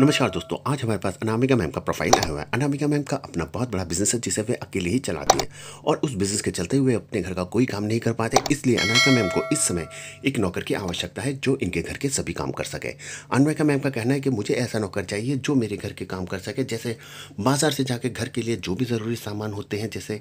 नमस्कार दोस्तों आज हमारे पास अनामिका मैम का प्रोफाइल आया हुआ है अनामिका मैम का अपना बहुत बड़ा बिजनेस है जिसे वे अकेले ही चलाती है और उस बिजनेस के चलते हुए अपने घर का कोई काम नहीं कर पाते इसलिए अनामिका मैम को इस समय एक नौकर की आवश्यकता है जो इनके घर के सभी काम कर सके अनामिका मैम का कहना है कि मुझे ऐसा नौकर चाहिए जो मेरे घर के काम कर सके जैसे बाजार से जाके घर के लिए जो भी ज़रूरी सामान होते हैं जैसे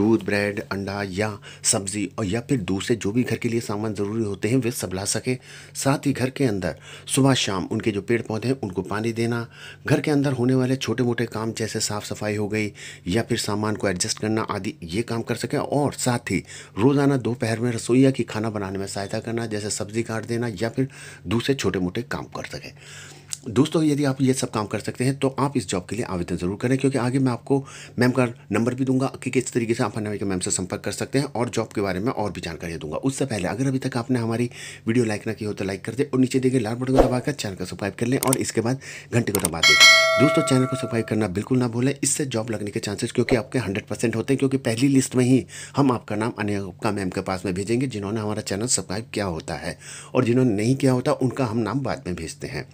दूध ब्रेड अंडा या सब्जी और या फिर दूसरे जो भी घर के लिए सामान ज़रूरी होते हैं वे सब ला सकें साथ ही घर के अंदर सुबह शाम उनके जो पेड़ पौधे हैं उनको पानी जानकारी देना घर के अंदर होने वाले छोटे मोटे काम जैसे साफ़ सफाई हो गई या फिर सामान को एडजस्ट करना आदि ये काम कर सकें और साथ ही रोज़ाना दोपहर में रसोईया की खाना बनाने में सहायता करना जैसे सब्ज़ी काट देना या फिर दूसरे छोटे मोटे काम कर सकें दोस्तों यदि आप ये सब काम कर सकते हैं तो आप इस जॉब के लिए आवेदन ज़रूर करें क्योंकि आगे मैं आपको मैम का नंबर भी दूंगा कि किस तरीके से आप हमारे के मैम से संपर्क कर सकते हैं और जॉब के बारे में और भी जानकारी दूंगा उससे पहले अगर अभी तक आपने हमारी वीडियो लाइक ना की हो तो लाइक कर दें और नीचे देखिए लाल बटन को दबाकर चैनल को सब्सक्राइब कर लें और इसके बाद घंटे को दबा दें दोस्तों चैनल को सब्सक्राइब करना बिल्कुल ना भूलें इससे जॉब लगने के चांसेस क्योंकि आपके हंड्रेड होते हैं क्योंकि पहली लिस्ट में ही हम आपका नाम अनिका मैम के पास में भेजेंगे जिन्होंने हमारा चैनल सब्सक्राइब किया होता है और जिन्होंने नहीं किया होता उनका हम नाम बाद में भेजते हैं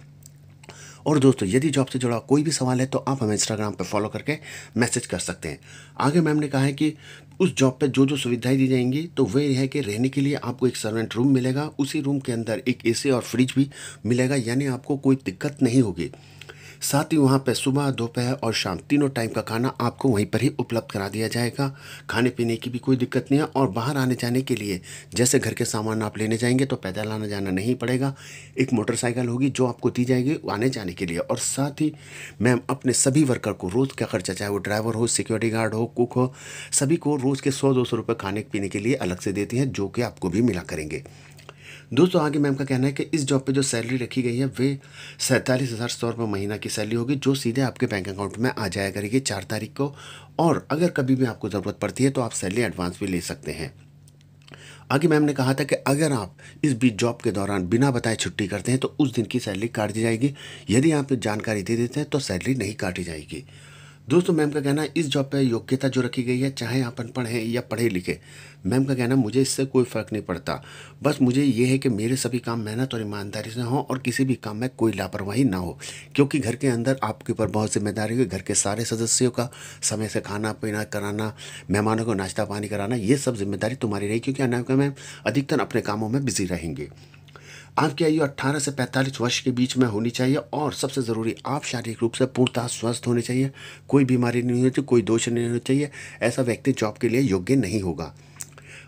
और दोस्तों यदि जॉब से जुड़ा कोई भी सवाल है तो आप हमें इंस्टाग्राम पर फॉलो करके मैसेज कर सकते हैं आगे मैम ने कहा है कि उस जॉब पर जो जो सुविधाएं दी जाएंगी तो वे है कि रहने के लिए आपको एक सर्वेंट रूम मिलेगा उसी रूम के अंदर एक एसी और फ्रिज भी मिलेगा यानी आपको कोई दिक्कत नहीं होगी साथ ही वहाँ पर सुबह दोपहर और शाम तीनों टाइम का खाना आपको वहीं पर ही उपलब्ध करा दिया जाएगा खाने पीने की भी कोई दिक्कत नहीं है और बाहर आने जाने के लिए जैसे घर के सामान आप लेने जाएंगे तो पैदल आना जाना नहीं पड़ेगा एक मोटरसाइकिल होगी जो आपको दी जाएगी आने जाने के लिए और साथ ही मैम अपने सभी वर्कर को रोज़ का खर्चा चाहे वो ड्राइवर हो सिक्योरिटी गार्ड हो कुक हो सभी को रोज़ के सौ दो सौ रुपये खाने पीने के लिए अलग से देती हैं जो कि आपको भी मिला करेंगे दोस्तों आगे मैम का कहना है कि इस जॉब पे जो सैलरी रखी गई है वे सैंतालीस हज़ार सौ रुपये महीना की सैलरी होगी जो सीधे आपके बैंक अकाउंट में आ जाया करेगी चार तारीख को और अगर कभी भी आपको ज़रूरत पड़ती है तो आप सैलरी एडवांस भी ले सकते हैं आगे मैम ने कहा था कि अगर आप इस बीच जॉब के दौरान बिना बताए छुट्टी करते हैं तो उस दिन की सैलरी काट दी जाएगी यदि आप जानकारी दे देते हैं तो सैलरी नहीं काटी जाएगी दोस्तों मैम का कहना है इस जॉब पर योग्यता जो रखी गई है चाहे अनपढ़ पढ़ें या पढ़े लिखे मैम का कहना मुझे इससे कोई फ़र्क नहीं पड़ता बस मुझे ये है कि मेरे सभी काम मेहनत और ईमानदारी से हों और किसी भी काम में कोई लापरवाही ना हो क्योंकि घर के अंदर आपके ऊपर बहुत जिम्मेदारी है घर के सारे सदस्यों का समय से खाना पीना कराना मेहमानों को नाश्ता पानी कराना ये सब जिम्मेदारी तुम्हारी रही क्योंकि अनामिका मैम अधिकतर अपने कामों में बिजी रहेंगे आपकी आयु 18 से 45 वर्ष के बीच में होनी चाहिए और सबसे ज़रूरी आप शारीरिक रूप से पूर्णतः स्वस्थ होने चाहिए कोई बीमारी नहीं होनी चाहिए कोई दोष नहीं होना चाहिए ऐसा व्यक्ति जॉब के लिए योग्य नहीं होगा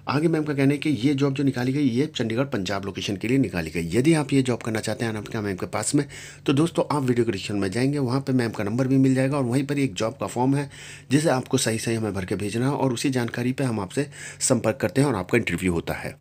आगे मैम का कहना है कि ये जॉब जो निकाली गई ये चंडीगढ़ पंजाब लोकेशन के लिए निकाली गई यदि आप ये जॉब करना चाहते हैं अनामिका मैम के पास में तो दोस्तों आप वीडियो क्रिप्शन में जाएंगे वहाँ पर मैम का नंबर भी मिल जाएगा और वहीं पर एक जॉब का फॉर्म है जिसे आपको सही सही हमें भर के भेजना है और उसी जानकारी पर हम आपसे संपर्क करते हैं और आपका इंटरव्यू होता है